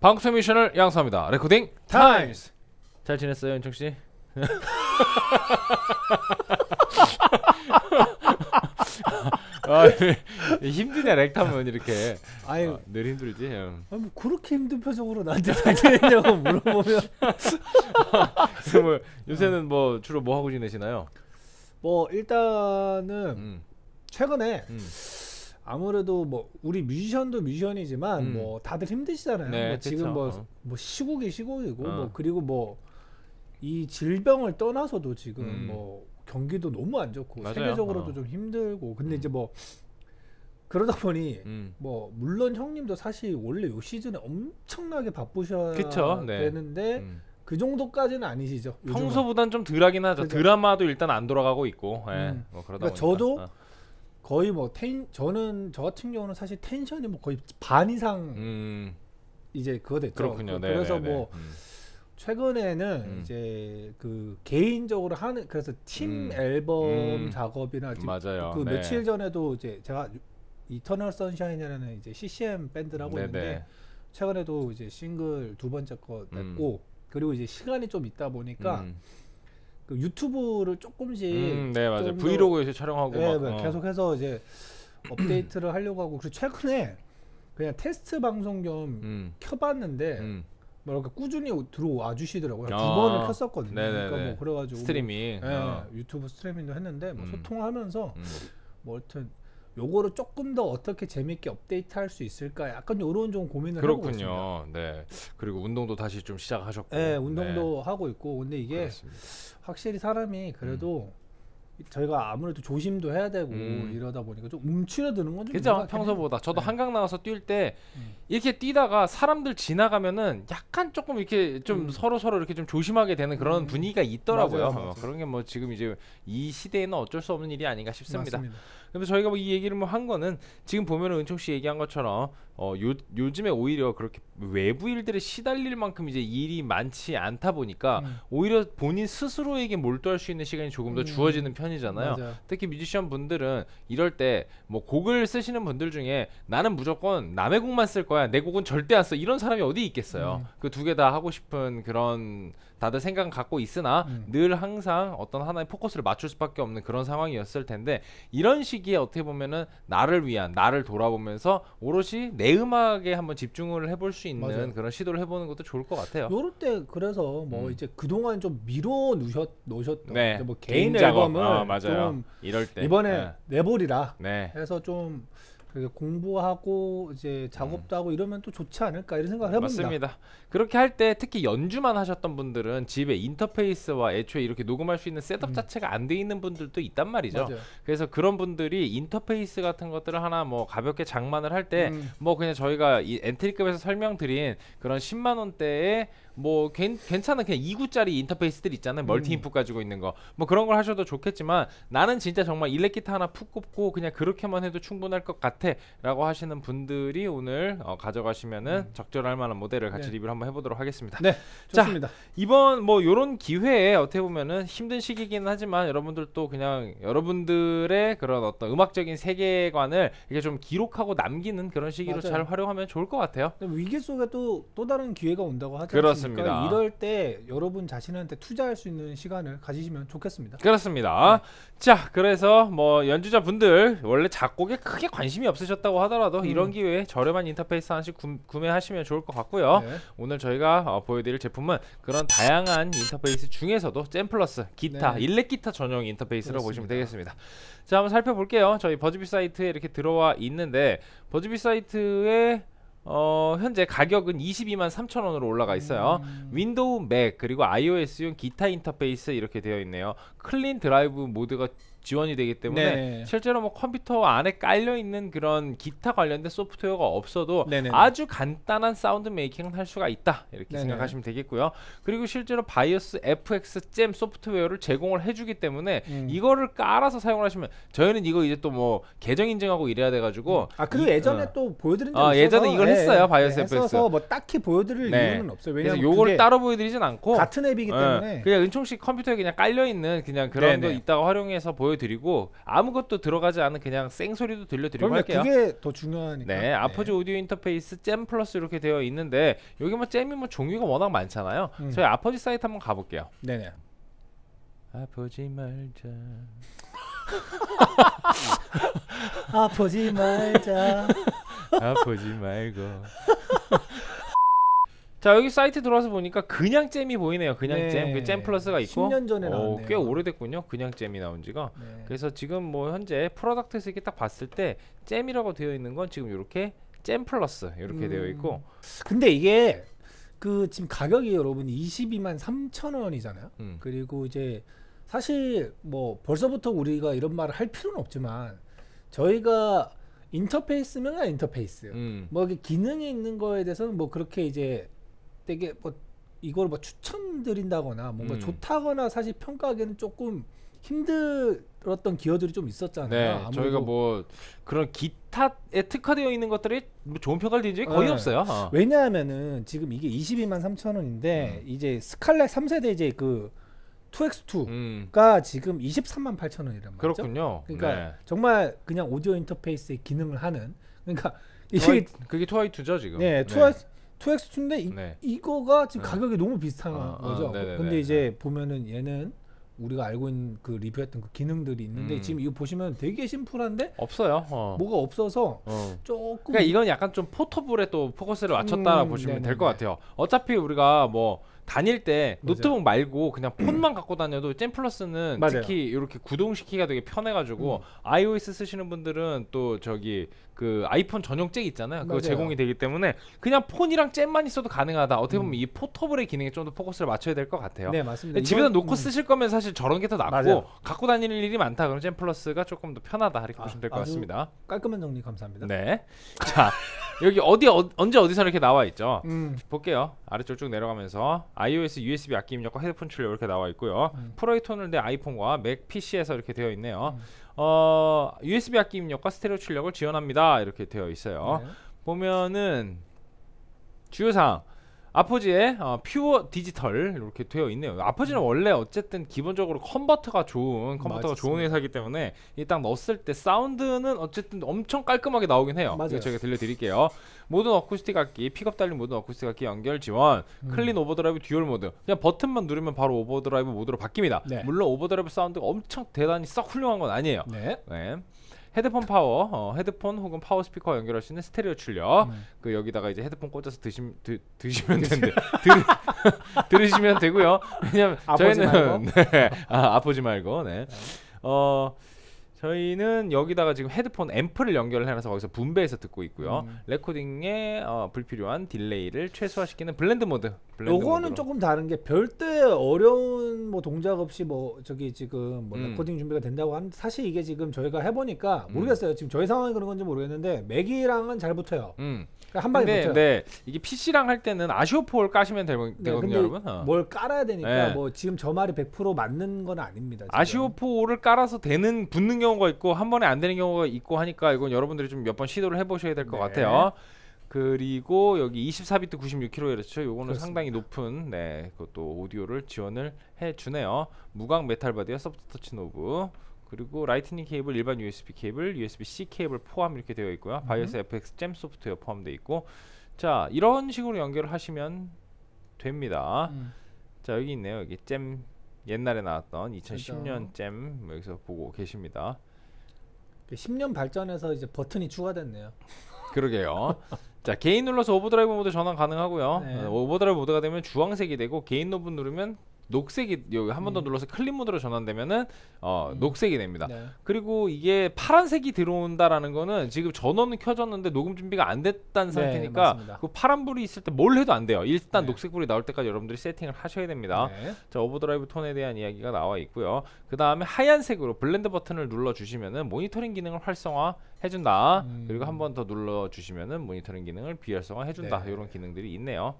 방송 미션을 양성합니다. 레코딩 타임스. 잘 지냈어요, 윤총 씨? 아, 네. 힘드냐 렉타면 이렇게 아유, 아, 늘 힘들지 형. 아니, 뭐 그렇게 힘든 표정으로 나한테 잘 지냈냐고 물어보면 뭐, 요새는 뭐 주로 뭐 하고 지내시나요? 뭐 일단은 음. 최근에 음. 아무래도 뭐 우리 뮤지션도 뮤지션이지만 음. 뭐 다들 힘드시잖아요. 네, 뭐 지금 뭐, 어. 뭐 시국이 시국이고 뭐 어. 뭐 그리고 뭐 이 질병을 떠나서도 지금 음. 뭐 경기도 너무 안 좋고 맞아요. 세계적으로도 어. 좀 힘들고 근데 음. 이제 뭐 그러다 보니 음. 뭐 물론 형님도 사실 원래 요 시즌에 엄청나게 바쁘셔야 그쵸? 네. 되는데 음. 그 정도까지는 아니시죠. 평소보단 좀 덜하긴 하죠. 그죠? 드라마도 일단 안 돌아가고 있고. 예. 음. 뭐 그러다 그러니까 보니까. 저도 어. 거의 뭐 텐, 저는 저 같은 경우는 사실 텐션이 뭐 거의 반 이상 음. 이제 그거 됐죠. 그렇군요. 네, 그, 래서뭐 네, 네. 음. 최근에는 음. 이제 그 개인적으로 하는 그래서 팀 음. 앨범 음. 작업이나 맞아요. 그 네. 며칠 전에도 이제 제가 이터널 선샤인이라는 이제 CCM 밴드라고 네네. 있는데 최근에도 이제 싱글 두 번째 거 음. 냈고 그리고 이제 시간이 좀 있다 보니까 그 유튜브를 조금씩 음, 네 맞아요 브이로그 이제 촬영하고 네, 막, 네, 어. 계속해서 이제 업데이트를 하려고 하고 그리고 최근에 그냥 테스트 방송 겸 음. 켜봤는데 음. 뭐랄까 꾸준히 들어와 주시더라고요 아. 두 번을 켰었거든요 네네네. 네, 그러니까 네. 뭐 그래가지고 스트리밍 뭐, 네, 어. 유튜브 스트리밍도 했는데 뭐 음. 소통하면서 음. 뭐 하여튼 요거를 조금 더 어떻게 재밌게 업데이트할 수 있을까 약간 요런 좀 고민을 그렇군요. 하고 있습니다. 네. 그리고 운동도 다시 좀 시작하셨고. 네, 운동도 네. 하고 있고. 근데 이게 그렇습니다. 확실히 사람이 그래도 음. 저희가 아무래도 조심도 해야 되고 음. 이러다 보니까 좀 움츠려드는 건좀 그죠 평소보다 저도 네. 한강 나와서 뛸때 음. 이렇게 뛰다가 사람들 지나가면은 약간 조금 이렇게 좀 음. 서로 서로 이렇게 좀 조심하게 되는 그런 음. 분위기가 있더라고요 맞아요, 맞아요. 그런 게 뭐 지금 이제 이 시대에는 어쩔 수 없는 일이 아닌가 싶습니다 맞습니다. 근데 저희가 뭐 이 얘기를 뭐 한 거는 지금 보면은 은총 씨 얘기한 것처럼 어 요, 요즘에 오히려 그렇게 외부 일들에 시달릴 만큼 이제 일이 많지 않다 보니까 음. 오히려 본인 스스로에게 몰두할 수 있는 시간이 조금 더 음. 주어지는 편이잖아요. 맞아. 특히 뮤지션 분들은 이럴 때 뭐 곡을 쓰시는 분들 중에 나는 무조건 남의 곡만 쓸 거야. 내 곡은 절대 안 써. 이런 사람이 어디 있겠어요. 음. 그두 개 다 하고 싶은 그런 다들 생각은 갖고 있으나 음. 늘 항상 어떤 하나의 포커스를 맞출 수밖에 없는 그런 상황이었을 텐데 이런 시기에 어떻게 보면은 나를 위한 나를 돌아보면서 오롯이 내 음악에 한번 집중을 해볼 수 있는 맞아요. 그런 시도를 해보는 것도 좋을 것 같아요. 요럴 때 그래서 뭐 음. 이제 그동안 좀 미뤄 놓으셨 놓으셨던 네. 뭐 개인, 개인 앨범을 어, 좀 이럴 때 이번에 네. 내버리라 네. 해서 좀 그래서 공부하고 이제 작업도 음. 하고 이러면 또 좋지 않을까 이런 생각을 해봅니다. 맞습니다. 그렇게 할 때 특히 연주만 하셨던 분들은 집에 인터페이스와 애초에 이렇게 녹음할 수 있는 셋업 음. 자체가 안 돼 있는 분들도 있단 말이죠. 맞아요. 그래서 그런 분들이 인터페이스 같은 것들을 하나 뭐 가볍게 장만을 할 때뭐 음. 뭐 그냥 저희가 이 엔트리급에서 설명드린 그런 10만 원대의 뭐 괜, 괜찮은 그냥 2구짜리 인터페이스들 있잖아요. 음. 멀티 인풋 가지고 있는 거. 뭐 그런 걸 하셔도 좋겠지만 나는 진짜 정말 일렉 기타 하나 푹 꼽고 그냥 그렇게만 해도 충분할 것 같아라고 하시는 분들이 오늘 어, 가져가시면은 음. 적절할 만한 모델을 같이 네. 리뷰를 한번 해 보도록 하겠습니다. 네. 좋습니다. 자, 이번 뭐 요런 기회에 어떻게 보면은 힘든 시기긴 하지만 여러분들도 그냥 여러분들의 그런 어떤 음악적인 세계관을 이게 렇좀 기록하고 남기는 그런 시기로 맞아요. 잘 활용하면 좋을 것 같아요. 위기 속에 또 또 다른 기회가 온다고 하죠. 그렇니다 그렇습니다. 않습니까? 그러니까 이럴 때 여러분 자신한테 투자할 수 있는 시간을 가지시면 좋겠습니다. 그렇습니다. 네. 자, 그래서 뭐 연주자 분들 원래 작곡에 크게 관심이 없으셨다고 하더라도 음. 이런 기회에 저렴한 인터페이스 하나씩 구, 매하시면 좋을 것 같고요. 네. 오늘 저희가 어, 보여드릴 제품은 그런 다양한 인터페이스 중에서도 잼플러스 기타, 네. 일렉 기타 전용 인터페이스라고 보시면 되겠습니다. 자, 한번 살펴볼게요. 저희 버즈비 사이트에 이렇게 들어와 있는데 버즈비 사이트에 어, 현재 가격은 22만 3천 원으로 올라가 있어요. 음. 윈도우 맥 그리고 iOS용 기타 인터페이스 이렇게 되어 있네요. 클린 드라이브 모드가 지원이 되기 때문에 네 실제로 뭐 컴퓨터 안에 깔려 있는 그런 기타 관련된 소프트웨어가 없어도 네네. 아주 간단한 사운드 메이킹을 할 수가 있다 이렇게 네네. 생각하시면 되겠고요. 그리고 실제로 바이오스 FX 잼 소프트웨어를 제공을 해주기 때문에 음. 이거를 깔아서 사용 하시면 저희는 이거 이제 또 뭐 계정 인증하고 이래야 돼가지고 음. 아 그리고 예전에 어. 또 보여드린 아, 적 어, 예전에 이걸 네, 했어요 예. 바이오스 네, FX 뭐 딱히 보여드릴 네. 이유는 없어요. 왜냐면 요거를 따로 보여드리진 않고 같은 앱이기 어, 때문에 그냥 은총 식 컴퓨터에 그냥 깔려 있는 그냥 그런 거 있다가 활용해서 보여 보여드리고 아무것도 들어가지 않은 그냥 생소리도 들려드리고 할게요. 그게 더 중요하니까. 네, 네. 아포즈 오디오 인터페이스 잼 플러스 이렇게 되어 있는데 여기 뭐 잼이 뭐 종류가 워낙 많잖아요. 음. 저희 아포즈 사이트 한번 가볼게요. 네네. 아프지 말자. 아프지 말자. 아프지 말고. 자 여기 사이트 들어와서 보니까 그냥 잼이 보이네요. 그냥 네. 잼, 그 잼 플러스가 있고 10년 전에 오, 나왔네요. 꽤 오래됐군요. 그냥 잼이 나온 지가. 네. 그래서 지금 뭐 현재 프로덕트에서 이렇게 딱 봤을 때 잼이라고 되어 있는 건 지금 이렇게 잼 플러스 이렇게 음. 되어 있고. 근데 이게 그 지금 가격이 여러분 22만 3천 원이잖아요. 음. 그리고 이제 사실 뭐 벌써부터 우리가 이런 말을 할 필요는 없지만 저희가 인터페이스면 인터페이스. 음. 뭐 기능이 있는 거에 대해서는 뭐 그렇게 이제 되게 뭐 이걸 뭐 추천드린다거나 뭔가 음. 좋다거나 사실 평가하기는 조금 힘들었던 기어들이 좀 있었잖아요. 네, 저희가 뭐 그런 기타에 특화되어 있는 것들이 뭐 좋은 평가를 드린 적이 네. 거의 네. 없어요. 어. 왜냐하면은 지금 이게 22만 3천 원인데 음. 이제 스칼렛 3세대 이제 그 2X2가 음. 지금 23만 8천 원이란 말이죠. 그렇군요. 그러니까 네. 정말 그냥 오디오 인터페이스의 기능을 하는 그러니까 이게 그게 투아이 죠 지금. 네, 투아 네. 2X2인데 이, 네. 이거가 지금 네. 가격이 너무 비슷한 아, 아 거죠. 아, 근데 이제 보면은 얘는 우리가 알고 있는 그 리뷰했던 그 기능들이 있는데 음. 지금 이거 보시면 되게 심플한데 없어요. 어. 뭐가 없어서 어. 조금 그러니까 이건 약간 좀 포터블에 또 포커스를 맞췄다라고 음, 보시면 될 것 같아요. 어차피 우리가 뭐 다닐 때 맞아요. 노트북 말고 그냥 폰만 갖고 다녀도 잼 플러스는 맞아 특히 이렇게 구동시키기가 되게 편해가지고 음. iOS 쓰시는 분들은 또 저기 그 아이폰 전용 잭 있잖아요. 그거 맞아요. 제공이 되기 때문에 그냥 폰이랑 잼만 있어도 가능하다. 어떻게 보면 음. 이 포터블의 기능에 좀 더 포커스를 맞춰야 될 것 같아요. 네 맞습니다. 집에다 놓고 음. 쓰실 거면 사실 저런 게 더 낫고 맞아요. 갖고 다니는 일이 많다. 그럼 잼 플러스가 조금 더 편하다 이렇게 아, 보시면 될 것 같습니다. 깔끔한 정리 감사합니다. 네. 자 여기 어디 어, 언제 어디서 이렇게 나와 있죠. 음. 볼게요. 아래쪽 쭉 내려가면서 iOS USB 악기 입력과 헤드폰 출력 이렇게 나와 있고요. 음. 프로이톤을 낸 아이폰과 맥 PC에서 이렇게 되어 있네요. 음. 어, USB 악기 입력과 스테레오 출력을 지원합니다. 이렇게 되어 있어요. 네. 보면은 주요 사항 아포지에 어, 퓨어 디지털 이렇게 되어 있네요. 아포지는 음. 원래 어쨌든 기본적으로 컨버터가 좋은 컨버터가 좋은 회사이기 때문에 이딱 넣었을 때 사운드는 어쨌든 엄청 깔끔하게 나오긴 해요. 맞아요. 제가 들려드릴게요. 모든 어쿠스틱 악기, 픽업 달린 모든 어쿠스틱 악기 연결 지원, 음. 클린 오버드라이브 듀얼 모드. 그냥 버튼만 누르면 바로 오버드라이브 모드로 바뀝니다. 네. 물론 오버드라이브 사운드가 엄청 대단히 썩 훌륭한 건 아니에요. 네. 네. 헤드폰 파워, 어, 헤드폰 혹은 파워 스피커 연결할 수 있는 스테레오 출력. 음. 그 여기다가 이제 헤드폰 꽂아서 드심 드, 드시면 되는데 들, 으시면 되고요. 왜냐면 저희는 네, 아, 아프지 말고 네. 네. 어 저희는 여기다가 지금 헤드폰 앰플을 연결을 해놔서 거기서 분배해서 듣고 있고요. 음. 레코딩에 어, 불필요한 딜레이를 최소화시키는 블렌드 모드. 블렌드 요거는 모드로. 조금 다른 게 별대 어려운 뭐 동작 없이 뭐 저기 지금 뭐 음. 레코딩 준비가 된다고 하는데 사실 이게 지금 저희가 해보니까 음. 모르겠어요. 음. 지금 저희 상황이 그런 건지 모르겠는데 맥이랑은 잘 붙어요. 음. 그한 그러니까 방에 근데, 붙어요. 네, 이게 PC랑 할 때는 아시오폴 까시면 되, 네, 되거든요, 여러분. 어. 뭘 깔아야 되니까 네. 뭐 지금 저 말이 100% 맞는 건 아닙니다. 아시오폴을 깔아서 되는 붙는 경우 경우가 있고 한 번에 안 되는 경우가 있고 하니까 이건 여러분들이 좀 몇 번 시도를 해보셔야 될것 네. 같아요. 그리고 여기 24비트 96kHz 요거는 그렇습니다. 상당히 높은 네 그것도 오디오를 지원을 해주네요 무광 메탈 바디와 서브트 터치 노브 그리고 라이트닝 케이블, 일반 USB 케이블, USB-C 케이블 포함 이렇게 되어 있고요. 음. 바이오스 FX 잼 소프트웨어 포함되어 있고 자 이런 식으로 연결을 하시면 됩니다. 음. 자 여기 있네요. 여기 잼 옛날에 나왔던 2 0 1 0년잼 여기서 보고 계십니다. 10년 그 발전해서 이제 버튼이 추가됐네요. 그러게요. 자 개인 눌러서 오버드라이브 모드 전환 가능하고요. 네. 오버드라이브 모드가 되면 주황색이 되고 개인 노브 누르면 녹색이 여기 한 번더 음. 눌러서 클립 모드로 전환되면은 어 음. 녹색이 됩니다. 네. 그리고 이게 파란색이 들어온다라는 거는 지금 전원은 켜졌는데 녹음 준비가 안 됐다는 네, 상태니까 네, 그 파란 불이 있을 때 뭘 해도 안 돼요. 일단 네. 녹색 불이 나올 때까지 여러분들이 세팅을 하셔야 됩니다. 네. 자 오버드라이브 톤에 대한 이야기가 나와 있고요. 그 다음에 하얀색으로 블렌드 버튼을 눌러 주시면은 모니터링 기능을 활성화 해준다. 음. 그리고 한 번 더 눌러 주시면은 모니터링 기능을 비활성화 해준다. 이런 네. 기능들이 있네요.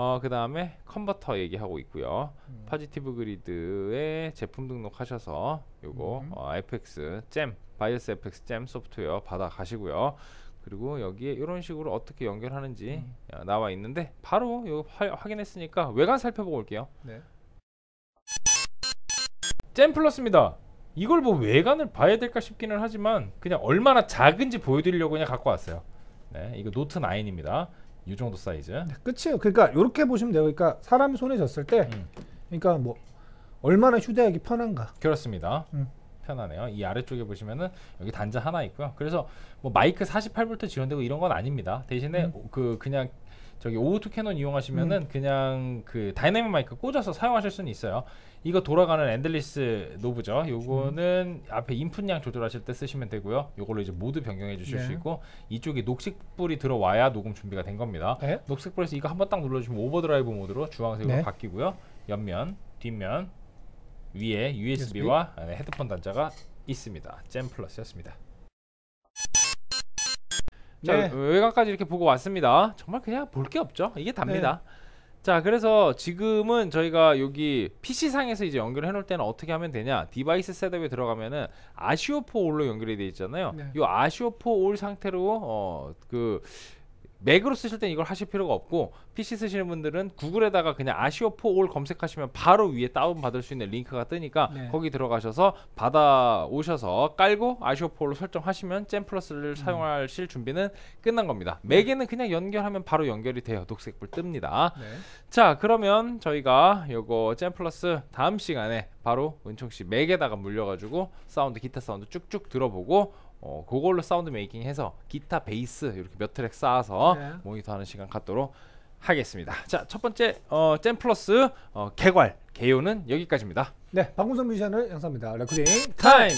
어, 그 다음에 컨버터 얘기하고 있고요. 음. 파지티브 그리드에 제품 등록하셔서 요거 음. 어, FX 잼 바이어스 FX 잼 소프트웨어 받아 가시고요. 그리고 여기에 이런 식으로 어떻게 연결하는지 음. 나와 있는데 바로 요 확인했으니까 외관 살펴보고 올게요. 네. 잼 플러스입니다. 이걸 뭐 외관을 봐야 될까 싶기는 하지만 그냥 얼마나 작은지 보여드리려고 그냥 갖고 왔어요. 네, 이거 노트 9입니다. 이 정도 사이즈. 네, 끝이에요. 그러니까 이렇게 보시면 돼요. 그러니까 사람 손에 졌을 때, 음. 그러니까 뭐 얼마나 휴대하기 편한가. 그렇습니다. 음. 편하네요. 이 아래쪽에 보시면은 여기 단자 하나 있고요. 그래서 뭐 마이크 48V 지원되고 이런 건 아닙니다. 대신에 음. 그 그냥 저기 오우투 캐논 이용하시면은 음. 그냥 그 다이내믹 마이크 꽂아서 사용하실 수는 있어요. 이거 돌아가는 엔들리스 노브죠. 요거는 음. 앞에 인풋량 조절하실 때 쓰시면 되고요. 요걸로 이제 모두 변경해 주실 네. 수 있고 이쪽에 녹색불이 들어와야 녹음 준비가 된 겁니다. 네. 녹색불에서 이거 한번 딱 눌러주면 시 오버드라이브 모드로 주황색으로 네. 바뀌고요. 옆면, 뒷면, 위에 USB와 USB? 헤드폰 단자가 있습니다. 잼 플러스였습니다. 네. 자, 외곽까지 이렇게 보고 왔습니다. 정말 그냥 볼 게 없죠. 이게 답니다. 네. 자 그래서 지금은 저희가 여기 PC상에서 이제 연결해 놓을 때는 어떻게 하면 되냐 디바이스 셋업에 들어가면은 아시오포 올로 연결이 되어 있잖아요 네. 이 아시오포 올 상태로 어그 맥으로 쓰실 땐 이걸 하실 필요가 없고 PC 쓰시는 분들은 구글에다가 그냥 아시오포 올 검색하시면 바로 위에 다운 받을 수 있는 링크가 뜨니까 네. 거기 들어가셔서 받아 오셔서 깔고 아시오포 올로 설정하시면 잼 플러스를 음. 사용하실 준비는 끝난 겁니다. 맥에는 그냥 연결하면 바로 연결이 돼요. 녹색불 뜹니다. 네. 자 그러면 저희가 요거 잼 플러스 다음 시간에 바로 은총 씨 맥에다가 물려가지고 사운드 기타 사운드 쭉쭉 들어보고 어, 그걸로 사운드 메이킹 해서 기타 베이스 이렇게 몇 트랙 쌓아서 네. 모니터하는 시간 갖도록 하겠습니다. 자, 첫 번째 어, 젠 플러스 어, 개괄 개요는 여기까지입니다. 네, 방구석 뮤지션을 양사입니다. 레코딩 타임.